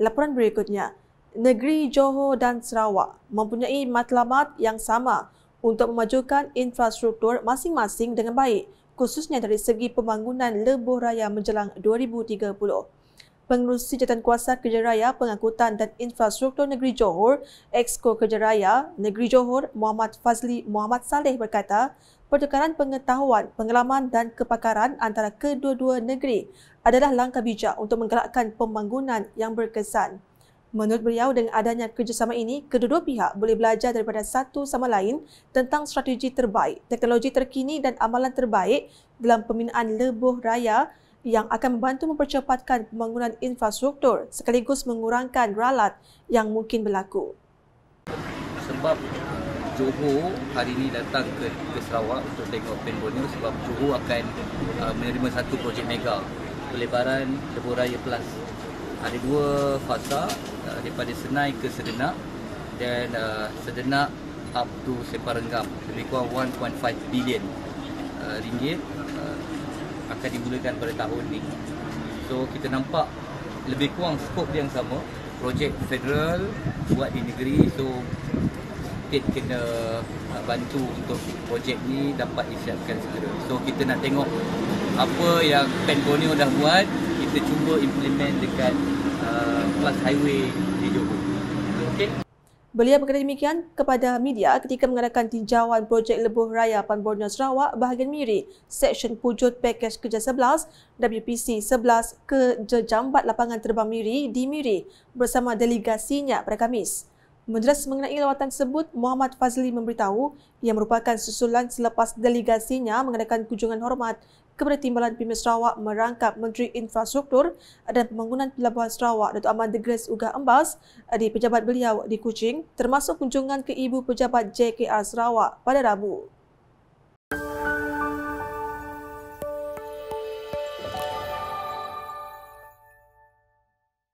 laporan berikutnya. Negeri Johor dan Sarawak mempunyai matlamat yang sama untuk memajukan infrastruktur masing-masing dengan baik, khususnya dari segi pembangunan lebuh raya menjelang 2030. Pengerusi Jawatankuasa Kerja Raya Pengangkutan dan Infrastruktur Negeri Johor, Exco Kerja Raya Negeri Johor Muhammad Fazli Muhammad Saleh berkata, pertukaran pengetahuan, pengalaman dan kepakaran antara kedua-dua negeri adalah langkah bijak untuk menggalakkan pembangunan yang berkesan. Menurut beliau, dengan adanya kerjasama ini, kedua-dua pihak boleh belajar daripada satu sama lain tentang strategi terbaik, teknologi terkini dan amalan terbaik dalam pembinaan lebuh raya yang akan membantu mempercepatkan pembangunan infrastruktur sekaligus mengurangkan ralat yang mungkin berlaku. Sebab Johor hari ini datang ke, ke Sarawak untuk tengok Pembon ini sebab Johor akan uh, menerima satu projek mega pelebaran Jebur Raya Plus. Ada dua fasa uh, daripada Senai ke Sedenak dan uh, Sedenak up to Separenggam lebih kurang 1.5 bilion uh, ringgit uh, akan dimulakan pada tahun ini. so kita nampak lebih kurang skop yang sama projek federal buat di negeri so kita kena uh, bantu untuk projek ni dapat disiapkan segera so kita nak tengok apa yang Pan dah buat kita cuba implement dekat uh, plus highway di Johor Beliau berkata demikian kepada media ketika mengadakan tinjauan projek Lebuh Raya Panbornya Sarawak bahagian Miri, Seksyen Pujut Pakej Kerja 11, WPC 11 ke Jejambat Lapangan Terbang Miri di Miri bersama delegasinya pada Kamis. Menjelaskan mengenai lawatan tersebut, Muhammad Fazli memberitahu ia merupakan susulan selepas delegasinya mengadakan kunjungan hormat kepada Timbalan Pemimpin Sarawak merangkap Menteri Infrastruktur dan Pembangunan Pelabuhan Sarawak Dato' Aman Degres Ugah Embas di pejabat beliau di Kuching termasuk kunjungan ke Ibu Pejabat JKR Sarawak pada Rabu.